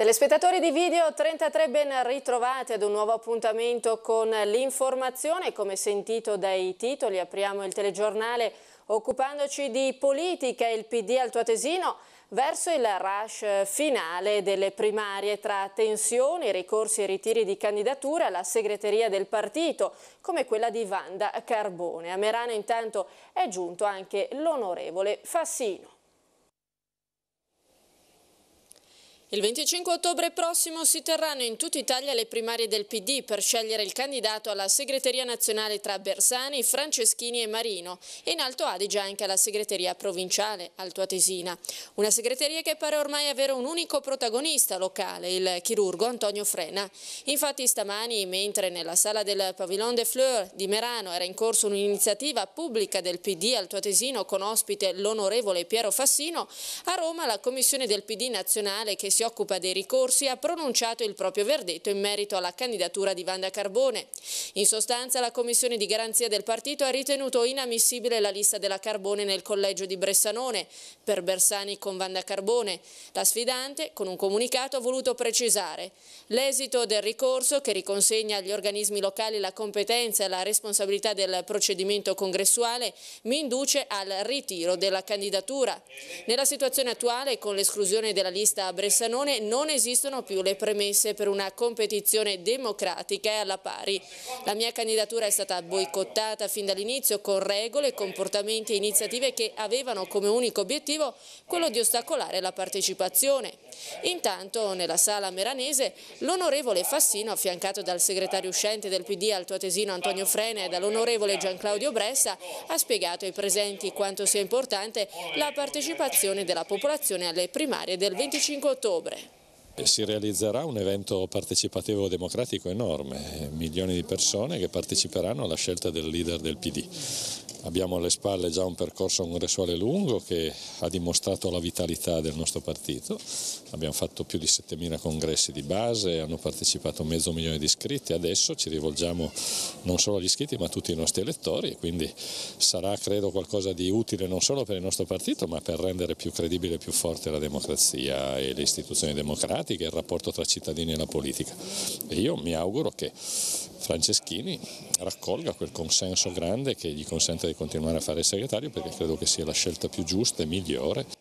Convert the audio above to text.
Telespettatori di Video 33 ben ritrovati ad un nuovo appuntamento con l'informazione. Come sentito dai titoli apriamo il telegiornale occupandoci di politica e il PD altoatesino verso il rush finale delle primarie tra tensioni, ricorsi e ritiri di candidatura alla segreteria del partito, come quella di Vanda Carbone. A Merano intanto è giunto anche l'onorevole Fassino. Il 25 ottobre prossimo si terranno in tutta Italia le primarie del PD per scegliere il candidato alla segreteria nazionale tra Bersani, Franceschini e Marino e in Alto Adige anche alla segreteria provinciale Alto Atesina. Una segreteria che pare ormai avere un unico protagonista locale, il chirurgo Antonio Frena. Infatti stamani, mentre nella sala del Pavillon des Fleurs di Merano era in corso un'iniziativa pubblica del PD Alto Atesino con ospite l'onorevole Piero Fassino, a Roma la commissione del PD nazionale che si si occupa dei ricorsi, ha pronunciato il proprio verdetto in merito alla candidatura di Vanda Carbone. In sostanza la Commissione di Garanzia del partito ha ritenuto inammissibile la lista della Carbone nel collegio di Bressanone per Bersani con Vanda Carbone. La sfidante, con un comunicato, ha voluto precisare l'esito del ricorso che riconsegna agli organismi locali la competenza e la responsabilità del procedimento congressuale mi induce al ritiro della candidatura. Nella situazione attuale, con l'esclusione della lista a Bressanone, Danone non esistono più le premesse per una competizione democratica e alla pari. La mia candidatura è stata boicottata fin dall'inizio con regole, comportamenti e iniziative che avevano come unico obiettivo quello di ostacolare la partecipazione. Intanto nella sala meranese l'onorevole Fassino, affiancato dal segretario uscente del PD altoatesino Antonio Frene e dall'onorevole Gianclaudio Bressa, ha spiegato ai presenti quanto sia importante la partecipazione della popolazione alle primarie del 25 ottobre ottobre. Si realizzerà un evento partecipativo democratico enorme, milioni di persone che parteciperanno alla scelta del leader del PD abbiamo alle spalle già un percorso congressuale lungo che ha dimostrato la vitalità del nostro partito, abbiamo fatto più di 7.000 congressi di base, hanno partecipato mezzo milione di iscritti, adesso ci rivolgiamo non solo agli iscritti ma a tutti i nostri elettori e quindi sarà credo qualcosa di utile non solo per il nostro partito ma per rendere più credibile e più forte la democrazia e le istituzioni democratiche, il rapporto tra cittadini e la politica. E io mi auguro che Franceschini raccolga quel consenso grande che gli consente di continuare a fare il segretario perché credo che sia la scelta più giusta e migliore.